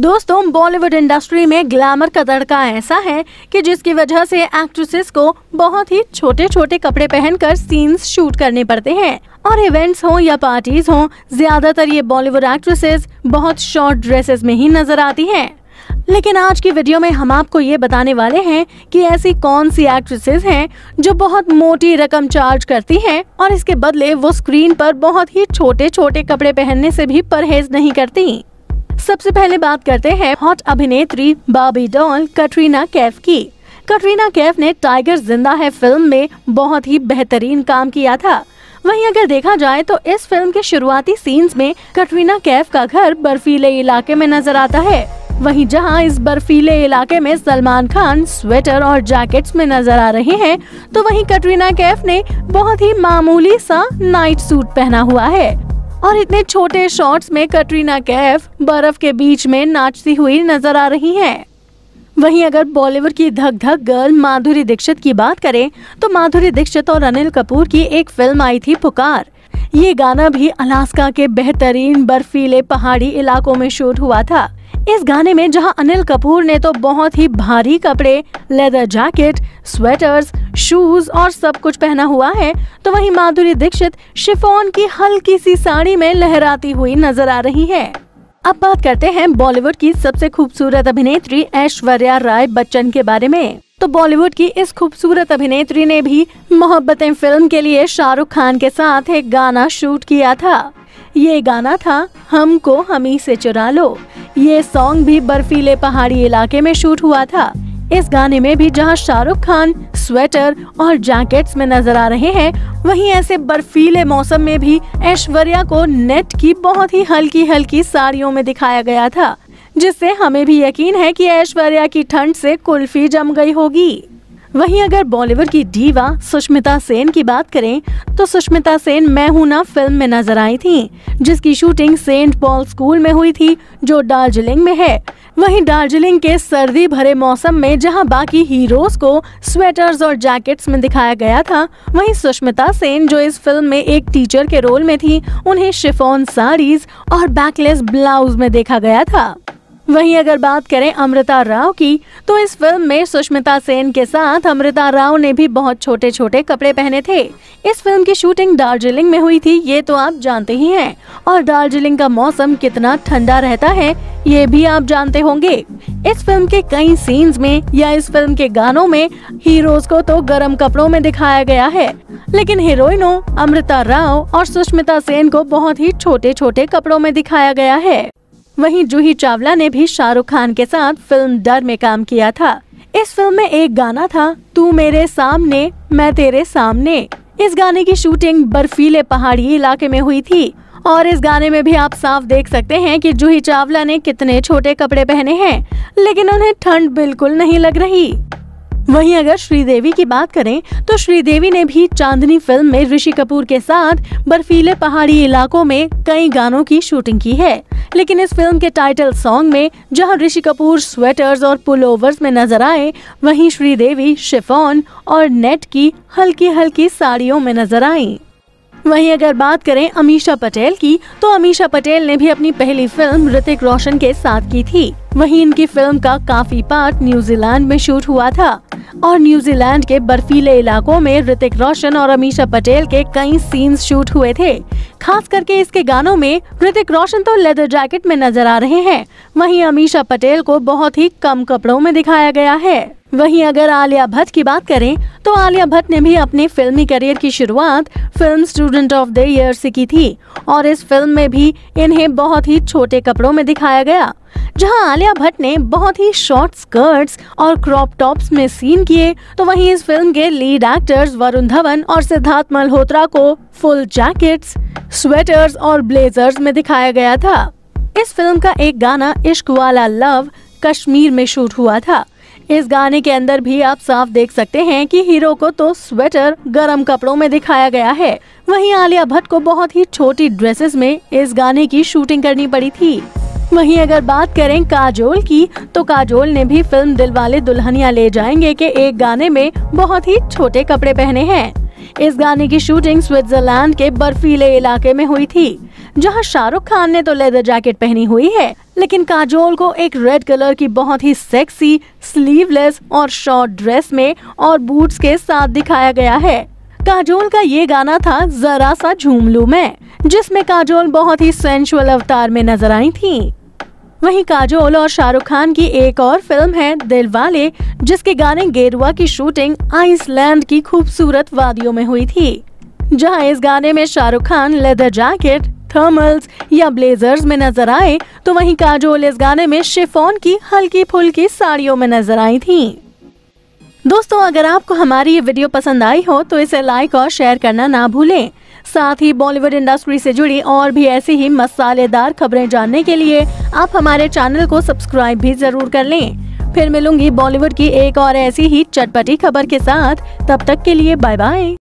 दोस्तों बॉलीवुड इंडस्ट्री में ग्लैमर का तड़का ऐसा है कि जिसकी वजह से एक्ट्रेसेस को बहुत ही छोटे छोटे कपड़े पहनकर सीन्स शूट करने पड़ते हैं और इवेंट्स हो या पार्टीज हो ज्यादातर ये बॉलीवुड एक्ट्रेसेस बहुत शॉर्ट ड्रेसेस में ही नजर आती हैं लेकिन आज की वीडियो में हम आपको ये बताने वाले हैं कि ऐसी कौन सी एक्ट्रेसेस हैं जो बहुत मोटी रकम चार्ज करती हैं और इसके बदले वो स्क्रीन पर बहुत ही छोटे छोटे कपड़े पहनने से भी परहेज नहीं करती सबसे पहले बात करते हैं हॉट अभिनेत्री बाबी डॉल कटरीना कैफ की कटरीना कैफ ने टाइगर जिंदा है फिल्म में बहुत ही बेहतरीन काम किया था वहीं अगर देखा जाए तो इस फिल्म के शुरुआती सीन्स में कटरीना कैफ का घर बर्फीले इलाके में नजर आता है वहीं जहां इस बर्फीले इलाके में सलमान खान स्वेटर और जैकेट्स में नजर आ रहे हैं तो वहीं कटरीना कैफ ने बहुत ही मामूली सा नाइट सूट पहना हुआ है और इतने छोटे शॉट्स में कटरीना कैफ बर्फ के बीच में नाचती हुई नजर आ रही हैं। वहीं अगर बॉलीवुड की धक धक गर्ल माधुरी दीक्षित की बात करें तो माधुरी दीक्षित और अनिल कपूर की एक फिल्म आई थी पुकार ये गाना भी अलास्का के बेहतरीन बर्फीले पहाड़ी इलाकों में शूट हुआ था इस गाने में जहां अनिल कपूर ने तो बहुत ही भारी कपड़े लेदर जैकेट स्वेटर्स शूज और सब कुछ पहना हुआ है तो वहीं माधुरी दीक्षित शिफोन की हल्की सी साड़ी में लहराती हुई नजर आ रही है अब बात करते हैं बॉलीवुड की सबसे खूबसूरत अभिनेत्री ऐश्वर्या राय बच्चन के बारे में तो बॉलीवुड की इस खूबसूरत अभिनेत्री ने भी मोहब्बतें फिल्म के लिए शाहरुख खान के साथ एक गाना शूट किया था ये गाना था हमको हमी से चुरा लो ये सॉन्ग भी बर्फीले पहाड़ी इलाके में शूट हुआ था इस गाने में भी जहां शाहरुख खान स्वेटर और जैकेट्स में नजर आ रहे हैं वहीं ऐसे बर्फीले मौसम में भी ऐश्वर्या को नेट की बहुत ही हल्की हल्की साड़ियों में दिखाया गया था जिससे हमें भी यकीन है कि ऐश्वर्या की ठंड से कुल्फी जम गई होगी वहीं अगर बॉलीवुड की डीवा सुष्मिता सेन की बात करें तो सुष्मिता सेन मैं हूं ना फिल्म में नजर आई थी जिसकी शूटिंग सेंट पॉल स्कूल में हुई थी जो दार्जिलिंग में है वहीं दार्जिलिंग के सर्दी भरे मौसम में जहां बाकी हीरोज को स्वेटर्स और जैकेट्स में दिखाया गया था वहीं सुष्मिता सेन जो इस फिल्म में एक टीचर के रोल में थी उन्हें शिफोन साड़ीज और बैकलेस ब्लाउज में देखा गया था वहीं अगर बात करें अमृता राव की तो इस फिल्म में सुष्मिता सेन के साथ अमृता राव ने भी बहुत छोटे छोटे कपड़े पहने थे इस फिल्म की शूटिंग दार्जिलिंग में हुई थी ये तो आप जानते ही हैं और दार्जिलिंग का मौसम कितना ठंडा रहता है ये भी आप जानते होंगे इस फिल्म के कई सीन्स में या इस फिल्म के गानों में हीरोज को तो गर्म कपड़ों में दिखाया गया है लेकिन हीरोइनों अमृता राव और सुष्मिता सेन को बहुत ही छोटे छोटे कपड़ों में दिखाया गया है वहीं जूही चावला ने भी शाहरुख खान के साथ फिल्म डर में काम किया था इस फिल्म में एक गाना था तू मेरे सामने मैं तेरे सामने इस गाने की शूटिंग बर्फीले पहाड़ी इलाके में हुई थी और इस गाने में भी आप साफ देख सकते हैं कि जूही चावला ने कितने छोटे कपड़े पहने हैं लेकिन उन्हें ठंड बिल्कुल नहीं लग रही वहीं अगर श्रीदेवी की बात करें तो श्रीदेवी ने भी चांदनी फिल्म में ऋषि कपूर के साथ बर्फीले पहाड़ी इलाकों में कई गानों की शूटिंग की है लेकिन इस फिल्म के टाइटल सॉन्ग में जहां ऋषि कपूर स्वेटर्स और पुलओवर्स में नजर आए वहीं श्रीदेवी शिफॉन और नेट की हल्की हल्की साड़ियों में नजर आई वहीं अगर बात करें अमीशा पटेल की तो अमीशा पटेल ने भी अपनी पहली फिल्म ऋतिक रोशन के साथ की थी वहीं इनकी फिल्म का काफी पार्ट न्यूजीलैंड में शूट हुआ था और न्यूजीलैंड के बर्फीले इलाकों में ऋतिक रोशन और अमीशा पटेल के कई सीन्स शूट हुए थे खास करके इसके गानों में ऋतिक रोशन तो लेदर जैकेट में नजर आ रहे हैं वहीं अमीशा पटेल को बहुत ही कम कपड़ों में दिखाया गया है वहीं अगर आलिया भट्ट की बात करें तो आलिया भट्ट ने भी अपने फिल्मी करियर की शुरुआत film student of the year से की थी और इस फिल्म में भी इन्हें बहुत ही छोटे कपड़ों में दिखाया गया जहां आलिया भट्ट ने बहुत ही शॉर्ट स्कर्ट्स और क्रॉप टॉप्स में सीन किए तो वहीं इस फिल्म के लीड एक्टर्स वरुण धवन और सिद्धार्थ मल्होत्रा को फुल जैकेट्स स्वेटर्स और ब्लेजर्स में दिखाया गया था इस फिल्म का एक गाना इश्क वाला लव कश्मीर में शूट हुआ था इस गाने के अंदर भी आप साफ देख सकते हैं कि हीरो को तो स्वेटर गर्म कपड़ों में दिखाया गया है वहीं आलिया भट्ट को बहुत ही छोटी ड्रेसेस में इस गाने की शूटिंग करनी पड़ी थी वहीं अगर बात करें काजोल की तो काजोल ने भी फिल्म दिलवाले दुल्हनिया ले जाएंगे के एक गाने में बहुत ही छोटे कपड़े पहने हैं इस गाने की शूटिंग स्विट्जरलैंड के बर्फीले इलाके में हुई थी जहां शाहरुख खान ने तो लेदर जैकेट पहनी हुई है लेकिन काजोल को एक रेड कलर की बहुत ही सेक्सी स्लीवलेस और शॉर्ट ड्रेस में और बूट्स के साथ दिखाया गया है काजोल का ये गाना था जरा सा झूमलू में जिसमें काजोल बहुत ही सेंशुअल अवतार में नजर आई थी वहीं काजोल और शाहरुख खान की एक और फिल्म है दिल वाले जिसके गाने गेरुआ की शूटिंग आइसलैंड की खूबसूरत वादियों में हुई थी जहां इस गाने में Shahrukh Khan leather jacket thermals या ब्लेजर्स में नजर आए तो वहीं काजोल इस गाने में शिफोन की हल्की फुल्की साड़ियों में नजर आई थी दोस्तों अगर आपको हमारी ये वीडियो पसंद आई हो तो इसे लाइक और शेयर करना ना भूलें साथ ही बॉलीवुड इंडस्ट्री से जुड़ी और भी ऐसी ही मसालेदार खबरें जानने के लिए आप हमारे चैनल को सब्सक्राइब भी जरूर कर लें फिर मिलूंगी बॉलीवुड की एक और ऐसी ही चटपटी खबर के साथ तब तक के लिए बाय बाय